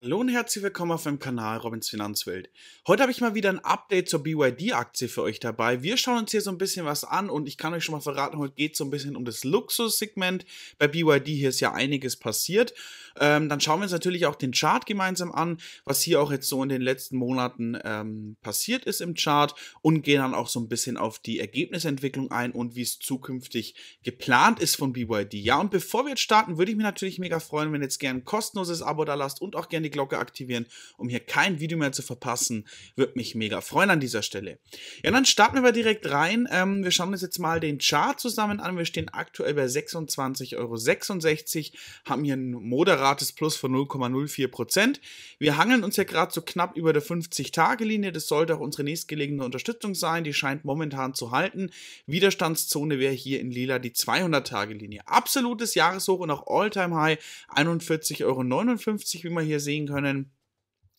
Hallo und herzlich willkommen auf meinem Kanal Robins Finanzwelt. Heute habe ich mal wieder ein Update zur BYD-Aktie für euch dabei. Wir schauen uns hier so ein bisschen was an und ich kann euch schon mal verraten, heute geht es so ein bisschen um das Luxussegment. Bei BYD hier ist ja einiges passiert. Ähm, dann schauen wir uns natürlich auch den Chart gemeinsam an, was hier auch jetzt so in den letzten Monaten ähm, passiert ist im Chart und gehen dann auch so ein bisschen auf die Ergebnisentwicklung ein und wie es zukünftig geplant ist von BYD. Ja, und bevor wir jetzt starten, würde ich mich natürlich mega freuen, wenn ihr jetzt gerne ein kostenloses Abo da lasst und auch gerne die Glocke aktivieren, um hier kein Video mehr zu verpassen. Würde mich mega freuen an dieser Stelle. Ja, dann starten wir mal direkt rein. Ähm, wir schauen uns jetzt mal den Chart zusammen an. Wir stehen aktuell bei 26,66 Euro, haben hier ein moderates Plus von 0,04 Wir hangeln uns ja gerade so knapp über der 50-Tage-Linie. Das sollte auch unsere nächstgelegene Unterstützung sein. Die scheint momentan zu halten. Widerstandszone wäre hier in Lila die 200-Tage-Linie. Absolutes Jahreshoch und auch All-Time-High 41,59 Euro, wie man hier sehen ziehen können.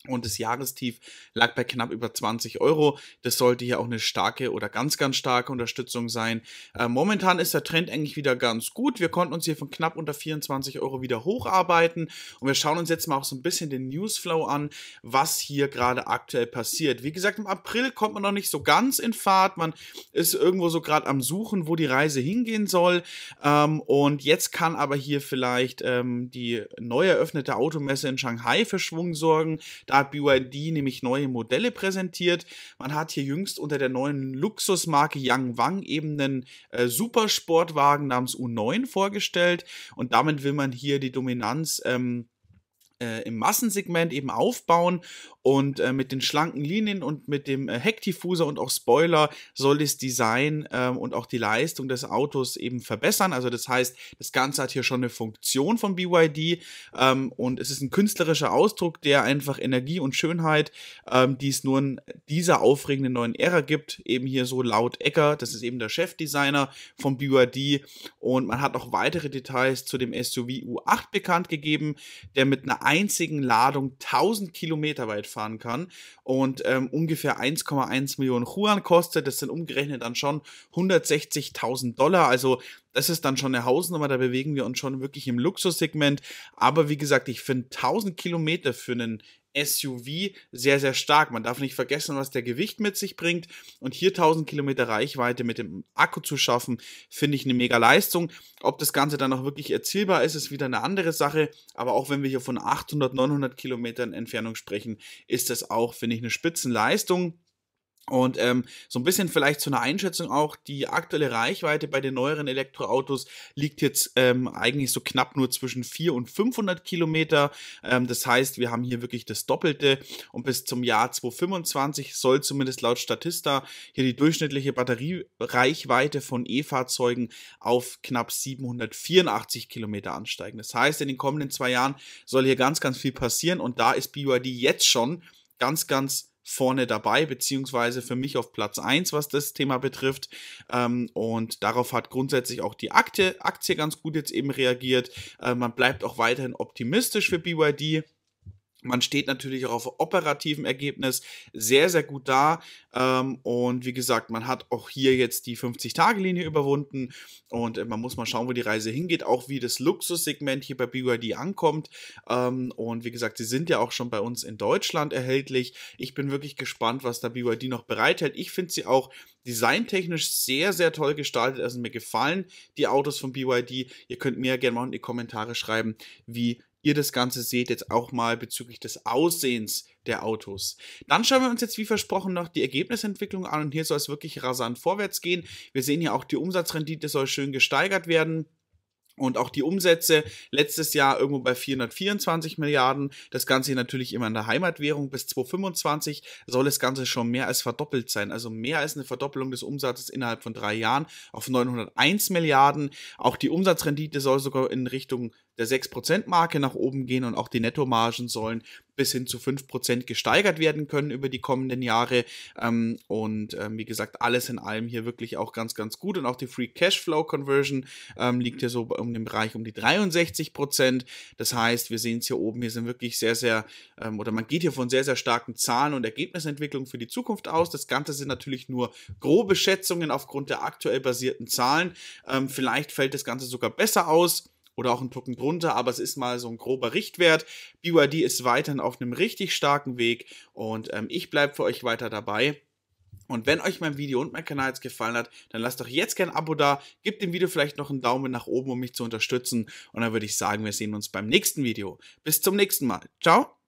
Und das Jahrestief lag bei knapp über 20 Euro. Das sollte hier auch eine starke oder ganz, ganz starke Unterstützung sein. Äh, momentan ist der Trend eigentlich wieder ganz gut. Wir konnten uns hier von knapp unter 24 Euro wieder hocharbeiten. Und wir schauen uns jetzt mal auch so ein bisschen den Newsflow an, was hier gerade aktuell passiert. Wie gesagt, im April kommt man noch nicht so ganz in Fahrt. Man ist irgendwo so gerade am Suchen, wo die Reise hingehen soll. Ähm, und jetzt kann aber hier vielleicht ähm, die neu eröffnete Automesse in Shanghai für Schwung sorgen. Da hat BYD nämlich neue Modelle präsentiert. Man hat hier jüngst unter der neuen Luxusmarke Yang Wang eben einen äh, Supersportwagen namens U9 vorgestellt und damit will man hier die Dominanz ähm, äh, im Massensegment eben aufbauen und äh, mit den schlanken Linien und mit dem äh, Heckdiffuser und auch Spoiler soll das Design ähm, und auch die Leistung des Autos eben verbessern. Also das heißt, das Ganze hat hier schon eine Funktion von BYD ähm, und es ist ein künstlerischer Ausdruck, der einfach Energie und Schönheit, ähm, die es nur in dieser aufregenden neuen Ära gibt, eben hier so laut Ecker, das ist eben der Chefdesigner von BYD und man hat auch weitere Details zu dem SUV U8 bekannt gegeben, der mit einer einzigen Ladung 1000 Kilometer weit fahren kann und ähm, ungefähr 1,1 Millionen Yuan kostet. Das sind umgerechnet dann schon 160.000 Dollar. Also das ist dann schon eine Hausnummer, da bewegen wir uns schon wirklich im Luxussegment. Aber wie gesagt, ich finde 1000 Kilometer für einen SUV sehr, sehr stark. Man darf nicht vergessen, was der Gewicht mit sich bringt. Und hier 1000 Kilometer Reichweite mit dem Akku zu schaffen, finde ich eine mega Leistung. Ob das Ganze dann auch wirklich erzielbar ist, ist wieder eine andere Sache. Aber auch wenn wir hier von 800, 900 Kilometern Entfernung sprechen, ist das auch, finde ich, eine Spitzenleistung. Und ähm, so ein bisschen vielleicht zu einer Einschätzung auch, die aktuelle Reichweite bei den neueren Elektroautos liegt jetzt ähm, eigentlich so knapp nur zwischen 400 und 500 Kilometer. Ähm, das heißt, wir haben hier wirklich das Doppelte und bis zum Jahr 2025 soll zumindest laut Statista hier die durchschnittliche Batteriereichweite von E-Fahrzeugen auf knapp 784 Kilometer ansteigen. Das heißt, in den kommenden zwei Jahren soll hier ganz, ganz viel passieren und da ist BYD jetzt schon ganz, ganz vorne dabei, beziehungsweise für mich auf Platz 1, was das Thema betrifft. Ähm, und darauf hat grundsätzlich auch die Aktie, Aktie ganz gut jetzt eben reagiert. Äh, man bleibt auch weiterhin optimistisch für BYD. Man steht natürlich auch auf operativem Ergebnis sehr, sehr gut da. Ähm, und wie gesagt, man hat auch hier jetzt die 50-Tage-Linie überwunden. Und äh, man muss mal schauen, wo die Reise hingeht. Auch wie das Luxussegment hier bei BYD ankommt. Ähm, und wie gesagt, sie sind ja auch schon bei uns in Deutschland erhältlich. Ich bin wirklich gespannt, was da BYD noch bereithält. Ich finde sie auch designtechnisch sehr, sehr toll gestaltet. Also mir gefallen die Autos von BYD. Ihr könnt mir gerne mal in die Kommentare schreiben, wie ihr das Ganze seht, jetzt auch mal bezüglich des Aussehens der Autos. Dann schauen wir uns jetzt wie versprochen noch die Ergebnisentwicklung an und hier soll es wirklich rasant vorwärts gehen. Wir sehen ja auch die Umsatzrendite soll schön gesteigert werden. Und auch die Umsätze letztes Jahr irgendwo bei 424 Milliarden. Das Ganze natürlich immer in der Heimatwährung. Bis 2025 soll das Ganze schon mehr als verdoppelt sein. Also mehr als eine Verdoppelung des Umsatzes innerhalb von drei Jahren auf 901 Milliarden. Auch die Umsatzrendite soll sogar in Richtung der 6%-Marke nach oben gehen und auch die Nettomargen sollen bis hin zu 5% gesteigert werden können über die kommenden Jahre. Ähm, und ähm, wie gesagt, alles in allem hier wirklich auch ganz, ganz gut. Und auch die Free Cashflow Conversion ähm, liegt hier so um den Bereich um die 63%. Das heißt, wir sehen es hier oben, hier sind wirklich sehr, sehr, ähm, oder man geht hier von sehr, sehr starken Zahlen und Ergebnisentwicklung für die Zukunft aus. Das Ganze sind natürlich nur grobe Schätzungen aufgrund der aktuell basierten Zahlen. Ähm, vielleicht fällt das Ganze sogar besser aus oder auch ein Tucken drunter, aber es ist mal so ein grober Richtwert. BYD ist weiterhin auf einem richtig starken Weg und ähm, ich bleibe für euch weiter dabei. Und wenn euch mein Video und mein Kanal jetzt gefallen hat, dann lasst doch jetzt gerne ein Abo da, gebt dem Video vielleicht noch einen Daumen nach oben, um mich zu unterstützen. Und dann würde ich sagen, wir sehen uns beim nächsten Video. Bis zum nächsten Mal. Ciao!